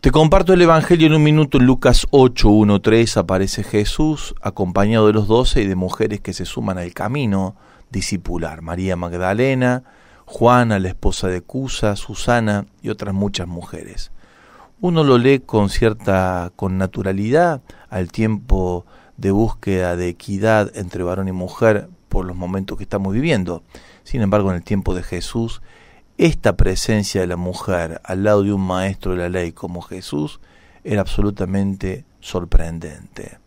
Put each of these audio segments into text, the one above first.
Te comparto el Evangelio en un minuto, en Lucas 8, 1, 3 aparece Jesús acompañado de los doce y de mujeres que se suman al camino discipular, María Magdalena, Juana, la esposa de Cusa, Susana y otras muchas mujeres. Uno lo lee con cierta con naturalidad al tiempo de búsqueda de equidad entre varón y mujer por los momentos que estamos viviendo. Sin embargo, en el tiempo de Jesús esta presencia de la mujer al lado de un maestro de la ley como Jesús era absolutamente sorprendente.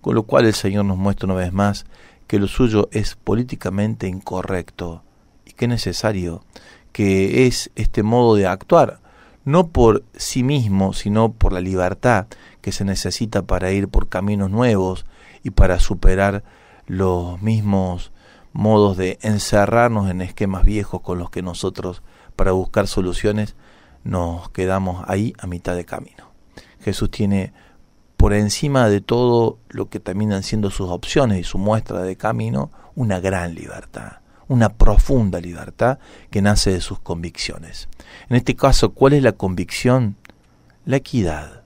Con lo cual el Señor nos muestra una vez más que lo suyo es políticamente incorrecto y que es necesario, que es este modo de actuar, no por sí mismo, sino por la libertad que se necesita para ir por caminos nuevos y para superar los mismos modos de encerrarnos en esquemas viejos con los que nosotros para buscar soluciones, nos quedamos ahí a mitad de camino. Jesús tiene por encima de todo lo que terminan siendo sus opciones y su muestra de camino, una gran libertad, una profunda libertad que nace de sus convicciones. En este caso, ¿cuál es la convicción? La equidad,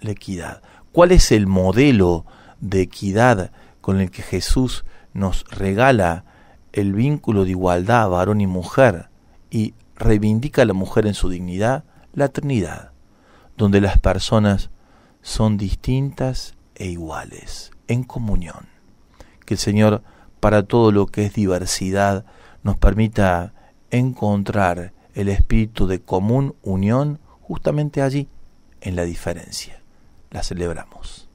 la equidad. ¿Cuál es el modelo de equidad con el que Jesús nos regala el vínculo de igualdad varón y mujer y reivindica a la mujer en su dignidad, la Trinidad, donde las personas son distintas e iguales, en comunión. Que el Señor, para todo lo que es diversidad, nos permita encontrar el espíritu de común unión justamente allí, en la diferencia. La celebramos.